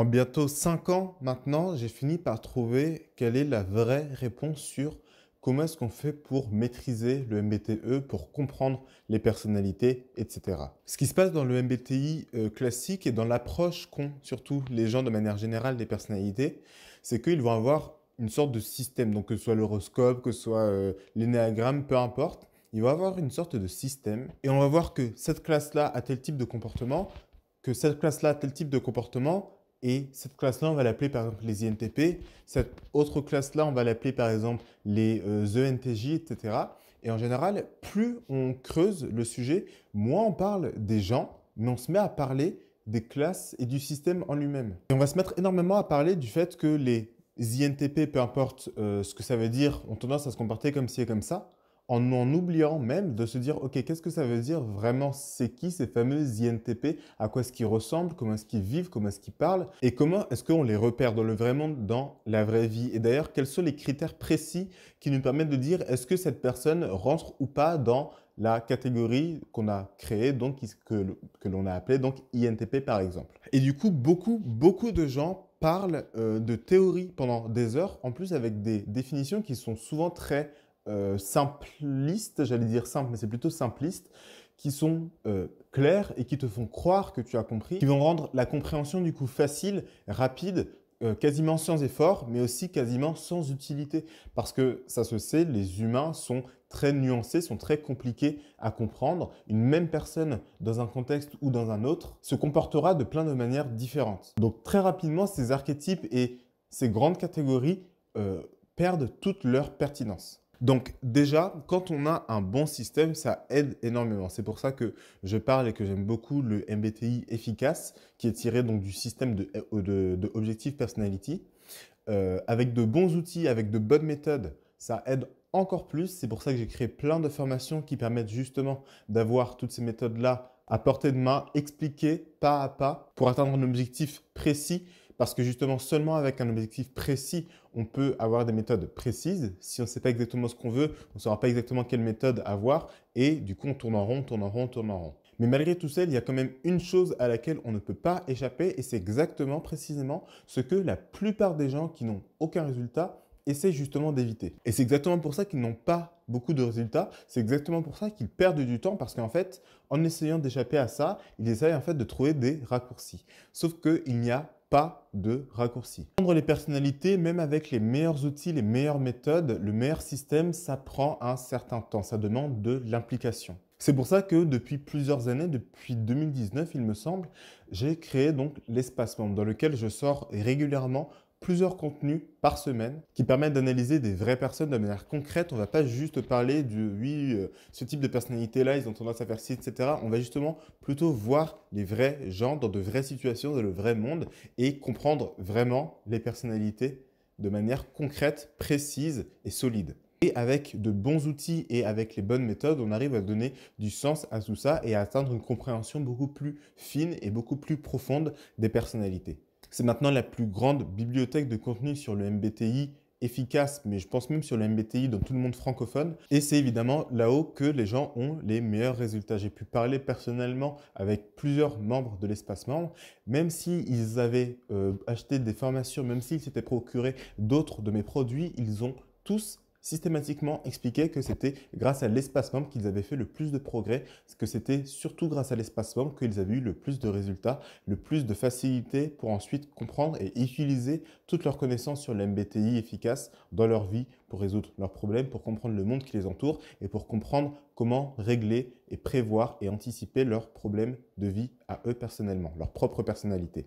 En bientôt 5 ans maintenant, j'ai fini par trouver quelle est la vraie réponse sur comment est-ce qu'on fait pour maîtriser le MBTE, pour comprendre les personnalités, etc. Ce qui se passe dans le MBTI euh, classique et dans l'approche qu'ont surtout les gens de manière générale des personnalités, c'est qu'ils vont avoir une sorte de système, donc que ce soit l'horoscope, que ce soit euh, l'énéagramme, peu importe, il va avoir une sorte de système et on va voir que cette classe-là a tel type de comportement, que cette classe-là a tel type de comportement, et cette classe-là, on va l'appeler par exemple les INTP. Cette autre classe-là, on va l'appeler par exemple les ENTJ, euh, etc. Et en général, plus on creuse le sujet, moins on parle des gens, mais on se met à parler des classes et du système en lui-même. Et on va se mettre énormément à parler du fait que les INTP, peu importe euh, ce que ça veut dire, ont tendance à se comporter comme ci et comme ça en oubliant même de se dire, OK, qu'est-ce que ça veut dire vraiment C'est qui ces fameux INTP À quoi est-ce qu'ils ressemblent Comment est-ce qu'ils vivent Comment est-ce qu'ils parlent Et comment est-ce qu'on les repère dans le vrai monde, dans la vraie vie Et d'ailleurs, quels sont les critères précis qui nous permettent de dire est-ce que cette personne rentre ou pas dans la catégorie qu'on a créée, donc que, que l'on a appelée donc INTP par exemple. Et du coup, beaucoup, beaucoup de gens parlent euh, de théorie pendant des heures, en plus avec des définitions qui sont souvent très euh, simplistes, j'allais dire simples, mais c'est plutôt simplistes, qui sont euh, clairs et qui te font croire que tu as compris, qui vont rendre la compréhension du coup facile, rapide, euh, quasiment sans effort, mais aussi quasiment sans utilité. Parce que ça se sait, les humains sont très nuancés, sont très compliqués à comprendre. Une même personne dans un contexte ou dans un autre se comportera de plein de manières différentes. Donc très rapidement, ces archétypes et ces grandes catégories perdent toute leur pertinence. Donc déjà, quand on a un bon système, ça aide énormément. C'est pour ça que je parle et que j'aime beaucoup le MBTI efficace, qui est tiré donc du système de, euh, Objective Personality. Euh, avec de bons outils, avec de bonnes méthodes, ça aide encore plus. C'est pour ça que j'ai créé plein de formations qui permettent justement d'avoir toutes ces méthodes-là à portée de main, expliquées pas à pas pour atteindre un objectif précis parce que justement, seulement avec un objectif précis, on peut avoir des méthodes précises. Si on ne sait pas exactement ce qu'on veut, on ne saura pas exactement quelle méthode avoir, et du coup, on tourne en rond, tourne en rond, tourne en rond. Mais malgré tout ça, il y a quand même une chose à laquelle on ne peut pas échapper, et c'est exactement, précisément, ce que la plupart des gens qui n'ont aucun résultat essaient justement d'éviter. Et c'est exactement pour ça qu'ils n'ont pas beaucoup de résultats, c'est exactement pour ça qu'ils perdent du temps, parce qu'en fait, en essayant d'échapper à ça, ils essayent en fait de trouver des raccourcis. Sauf qu'il n'y a pas de raccourci. Prendre les personnalités, même avec les meilleurs outils, les meilleures méthodes, le meilleur système, ça prend un certain temps, ça demande de l'implication. C'est pour ça que depuis plusieurs années, depuis 2019 il me semble, j'ai créé donc l'espace membre dans lequel je sors régulièrement plusieurs contenus par semaine qui permettent d'analyser des vraies personnes de manière concrète. On ne va pas juste parler de oui, euh, ce type de personnalité-là, ils ont tendance à faire ci, etc. On va justement plutôt voir les vrais gens dans de vraies situations, dans le vrai monde et comprendre vraiment les personnalités de manière concrète, précise et solide. Et avec de bons outils et avec les bonnes méthodes, on arrive à donner du sens à tout ça et à atteindre une compréhension beaucoup plus fine et beaucoup plus profonde des personnalités. C'est maintenant la plus grande bibliothèque de contenu sur le MBTI efficace, mais je pense même sur le MBTI dans tout le monde francophone. Et c'est évidemment là-haut que les gens ont les meilleurs résultats. J'ai pu parler personnellement avec plusieurs membres de l'espace membre, même s'ils avaient euh, acheté des formations, même s'ils s'étaient procurés d'autres de mes produits, ils ont tous systématiquement expliquaient que c'était grâce à l'espace membre qu'ils avaient fait le plus de progrès, que c'était surtout grâce à l'espace membre qu'ils avaient eu le plus de résultats, le plus de facilité pour ensuite comprendre et utiliser toutes leurs connaissances sur l'MBTI efficace dans leur vie pour résoudre leurs problèmes, pour comprendre le monde qui les entoure et pour comprendre comment régler et prévoir et anticiper leurs problèmes de vie à eux personnellement, leur propre personnalité.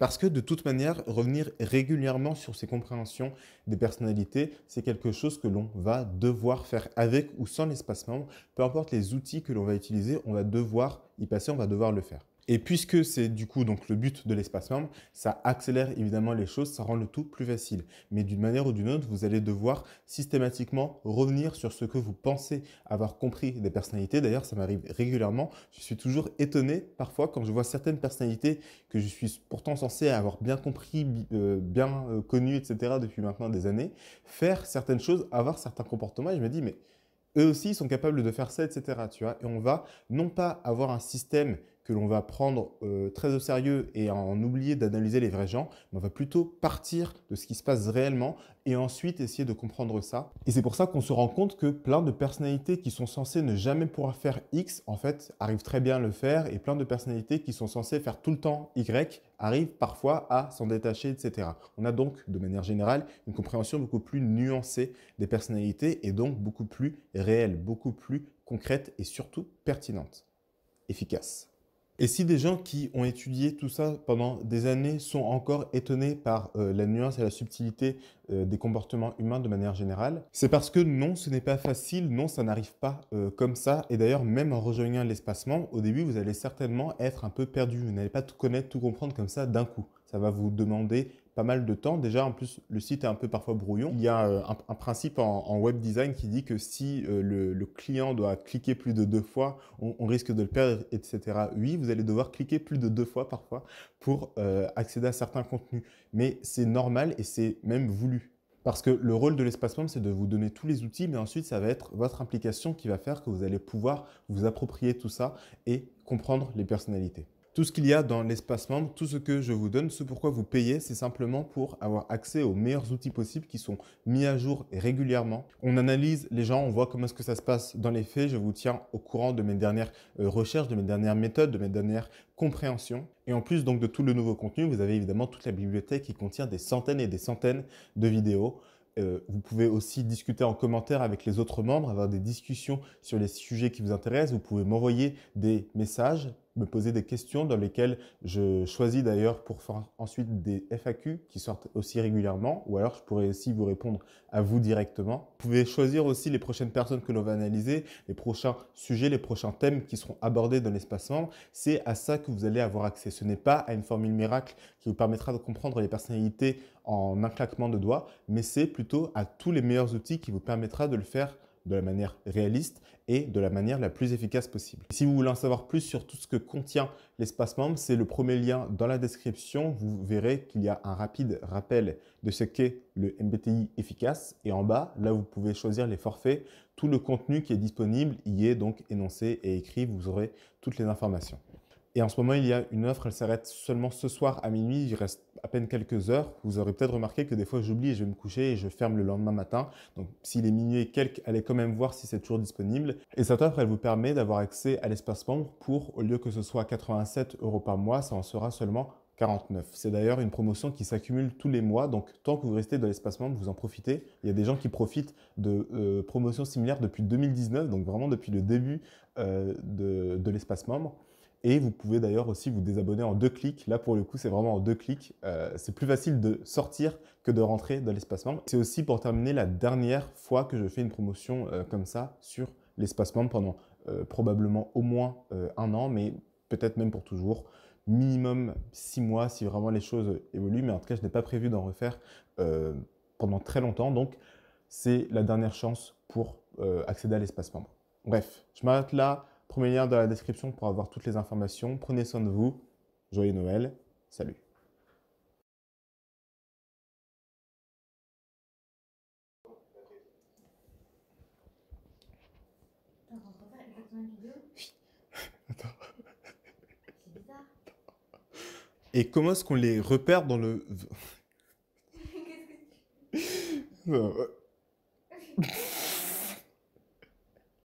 Parce que de toute manière, revenir régulièrement sur ces compréhensions des personnalités, c'est quelque chose que l'on va devoir faire avec ou sans l'espace membre. Peu importe les outils que l'on va utiliser, on va devoir y passer, on va devoir le faire. Et puisque c'est du coup donc le but de l'espace membre, ça accélère évidemment les choses, ça rend le tout plus facile. Mais d'une manière ou d'une autre, vous allez devoir systématiquement revenir sur ce que vous pensez avoir compris des personnalités. D'ailleurs, ça m'arrive régulièrement. Je suis toujours étonné parfois quand je vois certaines personnalités que je suis pourtant censé avoir bien compris, euh, bien connu, euh, connues, etc. depuis maintenant des années, faire certaines choses, avoir certains comportements. Et je me dis mais eux aussi ils sont capables de faire ça, etc. Tu vois, et on va non pas avoir un système que l'on va prendre euh, très au sérieux et en oublier d'analyser les vrais gens, mais on va plutôt partir de ce qui se passe réellement et ensuite essayer de comprendre ça. Et c'est pour ça qu'on se rend compte que plein de personnalités qui sont censées ne jamais pouvoir faire X, en fait, arrivent très bien à le faire, et plein de personnalités qui sont censées faire tout le temps Y, arrivent parfois à s'en détacher, etc. On a donc, de manière générale, une compréhension beaucoup plus nuancée des personnalités, et donc beaucoup plus réelle, beaucoup plus concrète et surtout pertinente, efficace. Et si des gens qui ont étudié tout ça pendant des années sont encore étonnés par euh, la nuance et la subtilité euh, des comportements humains de manière générale, c'est parce que non, ce n'est pas facile, non, ça n'arrive pas euh, comme ça. Et d'ailleurs, même en rejoignant l'espacement, au début, vous allez certainement être un peu perdu. Vous n'allez pas tout connaître, tout comprendre comme ça d'un coup. Ça va vous demander pas mal de temps. Déjà, en plus, le site est un peu parfois brouillon. Il y a euh, un, principe en, web design qui dit que si euh, le, client doit cliquer plus de deux fois, on, risque de le perdre, etc. Oui, vous allez devoir cliquer plus de deux fois parfois pour euh, accéder à certains contenus. Mais c'est normal et c'est même voulu. Parce que le rôle de l'espace membre, c'est de vous donner tous les outils, mais ensuite, ça va être votre implication qui va faire que vous allez pouvoir vous approprier tout ça et comprendre les personnalités tout ce qu'il y a dans l'espace membre, tout ce que je vous donne, ce pourquoi vous payez, c'est simplement pour avoir accès aux meilleurs outils possibles qui sont mis à jour régulièrement. On analyse les gens, on voit comment est-ce que ça se passe dans les faits. Je vous tiens au courant de mes dernières euh, recherches, de mes dernières méthodes, de mes dernières compréhensions. Et en plus donc de tout le nouveau contenu, vous avez évidemment toute la bibliothèque qui contient des centaines et des centaines de vidéos. Euh, vous pouvez aussi discuter en commentaire avec les autres membres, avoir des discussions sur les sujets qui vous intéressent. Vous pouvez m'envoyer des messages me poser des questions dans lesquelles je choisis d'ailleurs pour faire ensuite des FAQ qui sortent aussi régulièrement, ou alors je pourrais aussi vous répondre à vous directement. Vous pouvez choisir aussi les prochaines personnes que l'on va analyser, les prochains sujets, les prochains thèmes qui seront abordés dans l'espace membre. C'est à ça que vous allez avoir accès. Ce n'est pas à une formule miracle qui vous permettra de comprendre les personnalités en un claquement de doigts, mais c'est plutôt à tous les meilleurs outils qui vous permettra de le faire de la manière réaliste et de la manière la plus efficace possible. Si vous voulez en savoir plus sur tout ce que contient l'espace membre, c'est le premier lien dans la description. Vous verrez qu'il y a un rapide rappel de ce qu'est le MBTI efficace. Et en bas, là, vous pouvez choisir les forfaits. Tout le contenu qui est disponible y est donc énoncé et écrit. Vous aurez toutes les informations. Et en ce moment, il y a une offre, elle s'arrête seulement ce soir à minuit, il reste à peine quelques heures. Vous aurez peut-être remarqué que des fois j'oublie et je vais me coucher et je ferme le lendemain matin. Donc s'il est minuit et quelques, allez quand même voir si c'est toujours disponible. Et cette offre, elle vous permet d'avoir accès à l'espace membre pour, au lieu que ce soit 87 euros par mois, ça en sera seulement 49. C'est d'ailleurs une promotion qui s'accumule tous les mois, donc tant que vous restez dans l'espace membre, vous en profitez. Il y a des gens qui profitent de euh, promotions similaires depuis 2019, donc vraiment depuis le début euh, de, de l'espace membre. Et vous pouvez d'ailleurs aussi vous désabonner en deux clics. Là, pour le coup, c'est vraiment en deux clics. Euh, c'est plus facile de sortir que de rentrer dans l'espace membre. C'est aussi pour terminer la dernière fois que je fais une promotion euh, comme ça sur l'espace membre pendant euh, probablement au moins un an, mais peut-être même pour toujours. Minimum six mois si vraiment les choses évoluent. Mais en tout cas, je n'ai pas prévu d'en refaire pendant très longtemps. Donc, c'est la dernière chance pour accéder à l'espace membre. Bref, je m'arrête là. Premier lien dans la description pour avoir toutes les informations. Prenez soin de vous. Joyeux Noël. Salut. Et comment est-ce qu'on les repère dans le...